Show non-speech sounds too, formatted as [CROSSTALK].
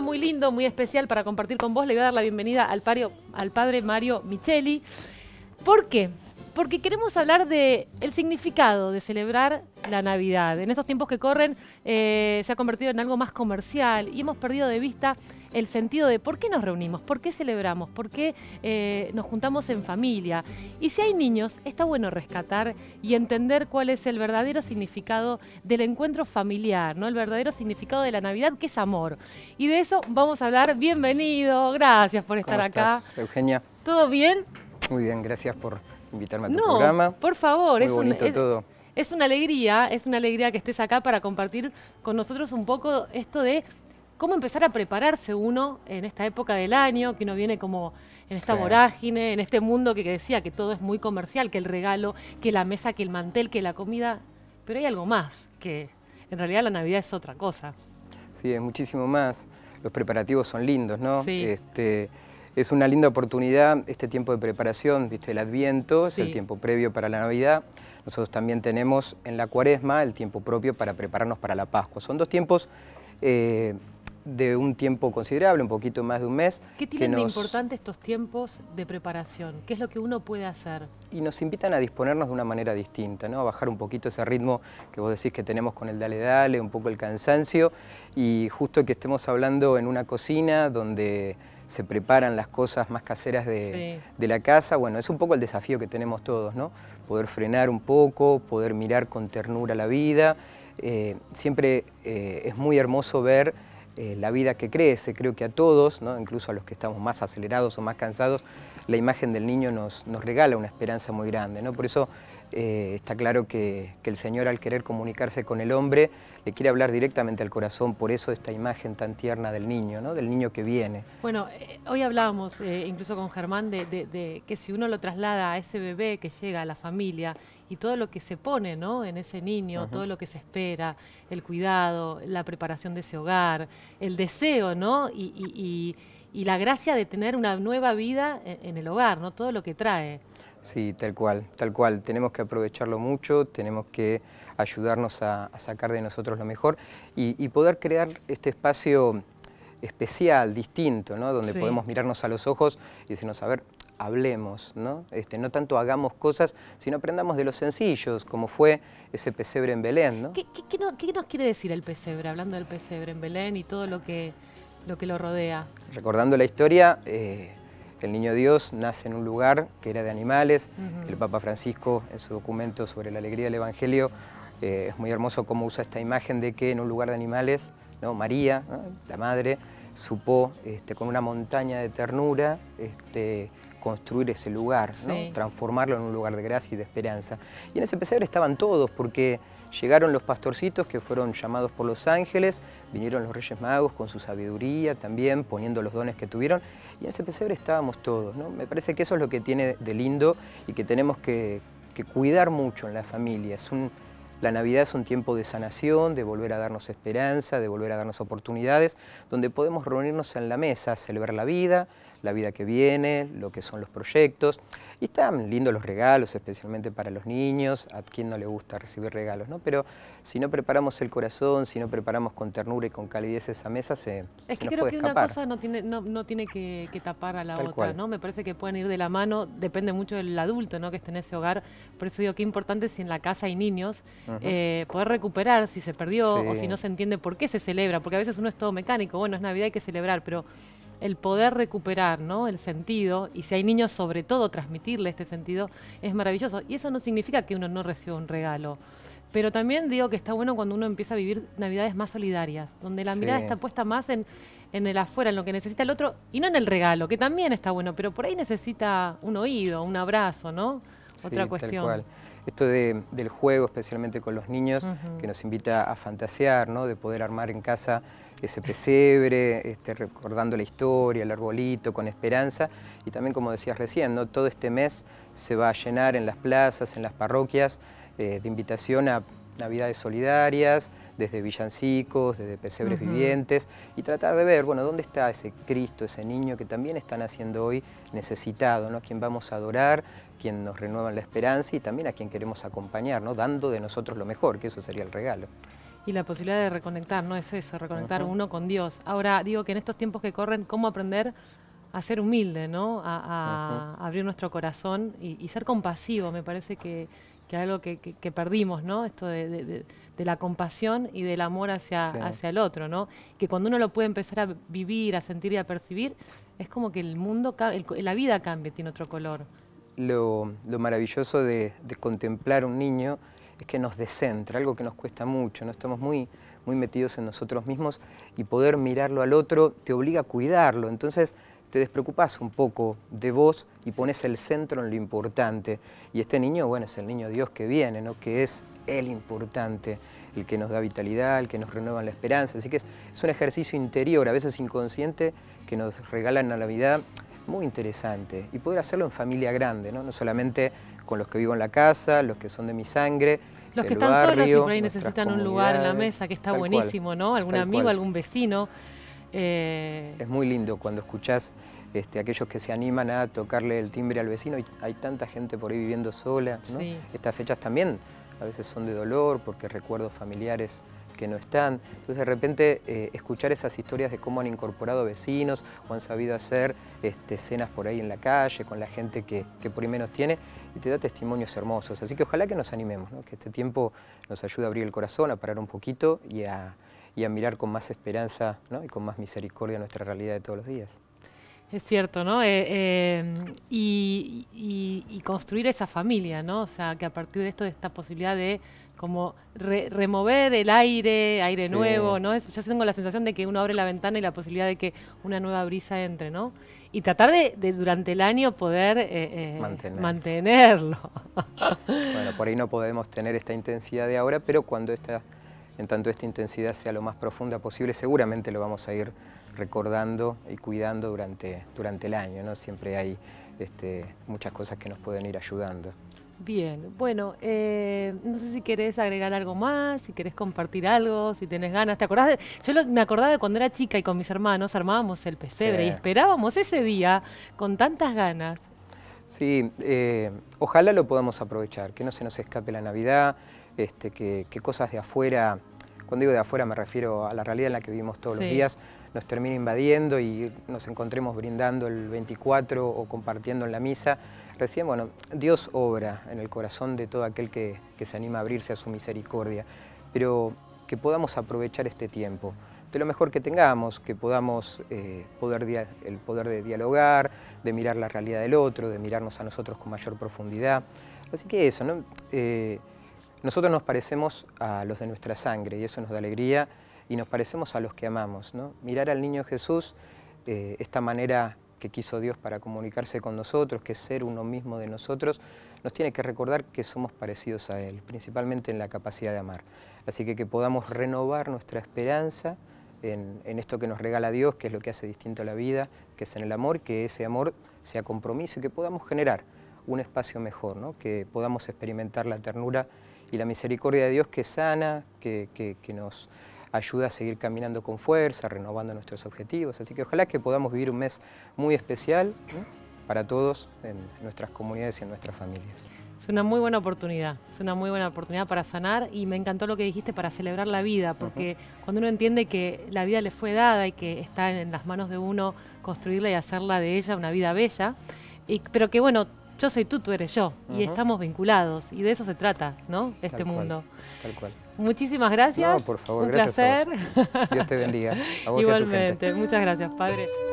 muy lindo, muy especial para compartir con vos. Le voy a dar la bienvenida al, pario, al padre Mario Micheli. ¿Por qué? porque queremos hablar de significado de celebrar la Navidad. En estos tiempos que corren eh, se ha convertido en algo más comercial y hemos perdido de vista el sentido de por qué nos reunimos, por qué celebramos, por qué eh, nos juntamos en familia. Y si hay niños, está bueno rescatar y entender cuál es el verdadero significado del encuentro familiar, ¿no? El verdadero significado de la Navidad, que es amor. Y de eso vamos a hablar. Bienvenido, gracias por estar ¿Cómo estás, Eugenia. ¿Todo bien? Muy bien, gracias por invitarme a tu no, programa. Por favor, es un, todo. Es una alegría, es una alegría que estés acá para compartir con nosotros un poco esto de cómo empezar a prepararse uno en esta época del año, que uno viene como en esta vorágine, en este mundo que, decía que todo es muy comercial, que el regalo, que la mesa, que el mantel, que la comida, pero hay algo más, que en realidad la Navidad es otra cosa. Sí, es muchísimo más. Los preparativos son lindos, ¿no? Sí. Este, es una linda oportunidad este tiempo de preparación, viste, el Adviento, es el tiempo previo para la Navidad. Nosotros también tenemos en la Cuaresma el tiempo propio para prepararnos para la Pascua. Son dos tiempos eh, de un tiempo considerable, un poquito más de un mes. ¿Qué tienen de importante estos tiempos de preparación? ¿Qué es lo que uno puede hacer? Y nos invitan a disponernos de una manera distinta, ¿no? A bajar un poquito ese ritmo que vos decís que tenemos con el dale dale, un poco el cansancio y justo que estemos hablando en una cocina donde se preparan las cosas más caseras de, la casa. Bueno, es un poco el desafío que tenemos todos, ¿no? Poder frenar un poco, poder mirar con ternura la vida. Eh, siempre eh, es muy hermoso ver eh, la vida que crece. Creo que a todos, ¿no? incluso a los que estamos más acelerados o más cansados, la imagen del niño nos, nos regala una esperanza muy grande. ¿no? Por eso eh, está claro que, el Señor al querer comunicarse con el hombre le quiere hablar directamente al corazón, por eso esta imagen tan tierna del niño, del niño que viene. Bueno, eh, hoy hablábamos eh, incluso con Germán de, que si uno lo traslada a ese bebé que llega a la familia y todo lo que se pone ¿no? en ese niño, todo lo que se espera, el cuidado, la preparación de ese hogar, el deseo ¿no? y, la gracia de tener una nueva vida en, en el hogar, ¿no? todo lo que trae. Sí, tal cual, tal cual. Tenemos que aprovecharlo mucho, tenemos que ayudarnos a, sacar de nosotros lo mejor y, poder crear este espacio especial, distinto, ¿no? Donde podemos mirarnos a los ojos y decirnos, a ver, hablemos, ¿no? Este, no tanto hagamos cosas, sino aprendamos de los sencillos, como fue ese pesebre en Belén, ¿no? ¿Qué, nos quiere decir el pesebre, hablando del pesebre en Belén y todo lo que lo, que lo rodea? Recordando la historia... Eh, el niño Dios nace en un lugar que era de animales. El Papa Francisco, en su documento sobre la alegría del Evangelio, eh, es muy hermoso cómo usa esta imagen de que en un lugar de animales, ¿no? María, la madre, supo este, con una montaña de ternura este, construir ese lugar, transformarlo en un lugar de gracia y de esperanza. Y en ese pesebre estaban todos, porque llegaron los pastorcitos que fueron llamados por los ángeles, vinieron los reyes magos con su sabiduría también, poniendo los dones que tuvieron, y en ese pesebre estábamos todos. Me parece que eso es lo que tiene de lindo y que tenemos que, cuidar mucho en la familia. Es un, la Navidad es un tiempo de sanación, de volver a darnos esperanza, de volver a darnos oportunidades, donde podemos reunirnos en la mesa, celebrar la vida, la vida que viene, lo que son los proyectos. Y están lindos los regalos, especialmente para los niños, a quien no le gusta recibir regalos, ¿no? Pero si no preparamos el corazón, si no preparamos con ternura y con calidez esa mesa, se, es que creo que una cosa no tiene, no, tiene que, tapar a la otra, ¿no? Me parece que pueden ir de la mano, depende mucho del adulto, ¿no? Que esté en ese hogar. Por eso digo que importante si en la casa hay niños, eh, poder recuperar si se perdió o si no se entiende por qué se celebra, porque a veces uno es todo mecánico, bueno, es Navidad hay que celebrar, pero el poder recuperar ¿no? el sentido, y si hay niños sobre todo transmitirle este sentido, es maravilloso. Y eso no significa que uno no reciba un regalo. Pero también digo que está bueno cuando uno empieza a vivir navidades más solidarias, donde la mirada está puesta más en, en el afuera, en lo que necesita el otro, y no en el regalo, que también está bueno, pero por ahí necesita un oído, un abrazo, ¿no? Otra cuestión. Esto del juego, especialmente con los niños, que nos invita a fantasear, ¿no? de poder armar en casa ese pesebre, [LAUGHS] este, recordando la historia, el arbolito, con esperanza. Y también, como decías recién, ¿no? todo este mes se va a llenar en las plazas, en las parroquias, eh, de invitación a Navidades solidarias, desde villancicos, desde pesebres vivientes, y tratar de ver, bueno, dónde está ese Cristo, ese niño que también están haciendo hoy necesitado, ¿no? Quien vamos a adorar, quien nos renueva la esperanza y también a quien queremos acompañar, ¿no? Dando de nosotros lo mejor, que eso sería el regalo. Y la posibilidad de reconectar, ¿no? Es eso, reconectar uno con Dios. Ahora, digo que en estos tiempos que corren, ¿cómo aprender a ser humilde, ¿no? A, abrir nuestro corazón y ser compasivo, me parece que que algo que, perdimos, ¿no? Esto de, la compasión y del amor hacia, hacia el otro, ¿no? Que cuando uno lo puede empezar a vivir, a sentir y a percibir, es como que el mundo, la vida cambia, tiene otro color. Lo, maravilloso de, de, contemplar un niño es que nos descentra, algo que nos cuesta mucho, ¿no? Estamos muy, muy metidos en nosotros mismos y poder mirarlo al otro te obliga a cuidarlo. Entonces, te despreocupás un poco de vos y pones el centro en lo importante. Y este niño, bueno, es el niño Dios que viene, ¿no? que es el importante, el que nos da vitalidad, el que nos renueva la esperanza. Así que es, un ejercicio interior, a veces inconsciente, que nos regalan a la vida muy interesante y poder hacerlo en familia grande, ¿no? no solamente con los que vivo en la casa, los que son de mi sangre, los que están solos y por ahí necesitan un lugar en la mesa, que está buenísimo, ¿no? Algún amigo, algún vecino. Eh, es muy lindo cuando escuchás este, aquellos que se animan a tocarle el timbre al vecino. Hay tanta gente por ahí viviendo sola. Estas fechas también a veces son de dolor porque recuerdos familiares que no están. Entonces de repente eh, escuchar esas historias de cómo han incorporado vecinos o han sabido hacer este, cenas por ahí en la calle con la gente que, por ahí menos tiene y te da testimonios hermosos. Así que ojalá que nos animemos, que este tiempo nos ayude a abrir el corazón, a parar un poquito y a, y a mirar con más esperanza y con más misericordia nuestra realidad de todos los días. Es cierto, ¿no? Eh, eh, y, construir esa familia, ¿no? O sea, que a partir de esto, de esta posibilidad de como remover el aire, aire nuevo, ¿no? yo tengo la sensación de que uno abre la ventana y la posibilidad de que una nueva brisa entre, ¿no? Y tratar de, durante el año poder eh, mantenerlo. bueno, por ahí no podemos tener esta intensidad de ahora, pero cuando esta en tanto esta intensidad sea lo más profunda posible, seguramente lo vamos a ir recordando y cuidando durante, durante el año, ¿no? Siempre hay este, muchas cosas que nos pueden ir ayudando. Bien, bueno, eh, no sé si querés agregar algo más, si querés compartir algo, si tenés ganas. ¿Te acordás? yo me acordaba de cuando era chica y con mis hermanos armábamos el pesebre y esperábamos ese día con tantas ganas. Sí, eh, ojalá lo podamos aprovechar, que no se nos escape la Navidad, este, que, cosas de afuera, cuando digo de afuera me refiero a la realidad en la que vivimos todos los días, nos termina invadiendo y nos encontremos brindando el 24 o compartiendo en la misa. Recién, bueno, Dios obra en el corazón de todo aquel que, se anima a abrirse a su misericordia, pero que podamos aprovechar este tiempo de lo mejor que tengamos, que podamos eh, poder el poder de dialogar, de mirar la realidad del otro, de mirarnos a nosotros con mayor profundidad. Así que eso, ¿no? Eh, nosotros nos parecemos a los de nuestra sangre y eso nos da alegría y nos parecemos a los que amamos. Mirar al niño Jesús, eh, esta manera que quiso Dios para comunicarse con nosotros, que es ser uno mismo de nosotros, nos tiene que recordar que somos parecidos a Él, principalmente en la capacidad de amar. Así que que podamos renovar nuestra esperanza en, esto que nos regala Dios, que es lo que hace distinto a la vida, que es en el amor, que ese amor sea compromiso y que podamos generar un espacio mejor, que podamos experimentar la ternura y la misericordia de Dios que sana, que, nos ayuda a seguir caminando con fuerza, renovando nuestros objetivos. Así que ojalá que podamos vivir un mes muy especial para todos en nuestras comunidades y en nuestras familias. Es una muy buena oportunidad, es una muy buena oportunidad para sanar y me encantó lo que dijiste para celebrar la vida, porque cuando uno entiende que la vida le fue dada y que está en las manos de uno construirla y hacerla de ella una vida bella, pero que bueno, yo soy tú, tú eres yo, y estamos vinculados, y de eso se trata, ¿no? Este mundo. tal cual. Muchísimas gracias. No, por favor, un gracias. Un placer. Dios te bendiga. Igualmente, muchas gracias, Padre.